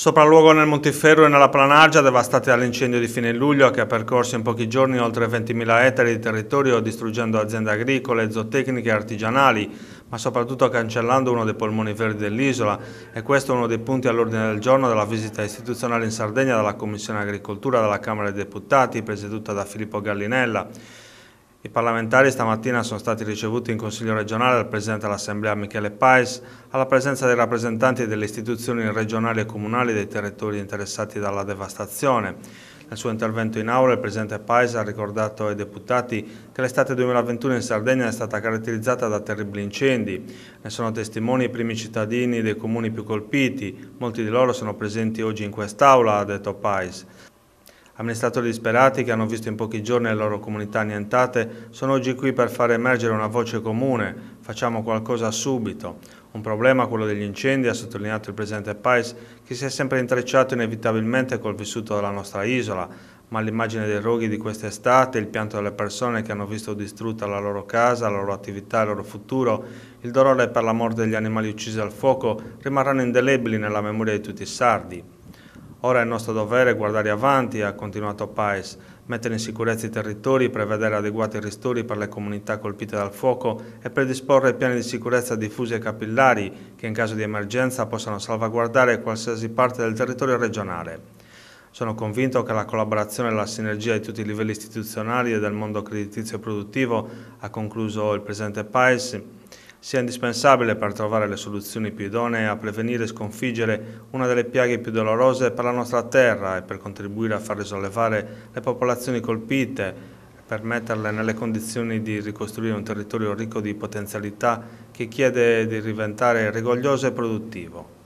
Sopralluogo nel Montiferro e nella Planargia devastati dall'incendio di fine luglio che ha percorso in pochi giorni oltre 20.000 ettari di territorio distruggendo aziende agricole, zootecniche e artigianali, ma soprattutto cancellando uno dei polmoni verdi dell'isola e questo è uno dei punti all'ordine del giorno della visita istituzionale in Sardegna dalla Commissione Agricoltura della Camera dei Deputati presieduta da Filippo Gallinella. I parlamentari stamattina sono stati ricevuti in Consiglio regionale dal Presidente dell'Assemblea Michele Pais, alla presenza dei rappresentanti delle istituzioni regionali e comunali dei territori interessati dalla devastazione. Nel suo intervento in aula il Presidente Pais ha ricordato ai deputati che l'estate 2021 in Sardegna è stata caratterizzata da terribili incendi. Ne sono testimoni i primi cittadini dei comuni più colpiti, molti di loro sono presenti oggi in quest'aula, ha detto Pais. Amministratori disperati che hanno visto in pochi giorni le loro comunità annientate sono oggi qui per far emergere una voce comune, facciamo qualcosa subito. Un problema, quello degli incendi, ha sottolineato il Presidente Pais, che si è sempre intrecciato inevitabilmente col vissuto della nostra isola, ma l'immagine dei roghi di quest'estate, il pianto delle persone che hanno visto distrutta la loro casa, la loro attività, il loro futuro, il dolore per la morte degli animali uccisi al fuoco rimarranno indelebili nella memoria di tutti i sardi. Ora è nostro dovere guardare avanti, ha continuato Paes, mettere in sicurezza i territori, prevedere adeguati ristori per le comunità colpite dal fuoco e predisporre piani di sicurezza diffusi e capillari che in caso di emergenza possano salvaguardare qualsiasi parte del territorio regionale. Sono convinto che la collaborazione e la sinergia di tutti i livelli istituzionali e del mondo creditizio e produttivo, ha concluso il Presidente Paes, sia indispensabile per trovare le soluzioni più idonee a prevenire e sconfiggere una delle piaghe più dolorose per la nostra terra e per contribuire a far risollevare le popolazioni colpite per metterle nelle condizioni di ricostruire un territorio ricco di potenzialità che chiede di diventare rigoglioso e produttivo.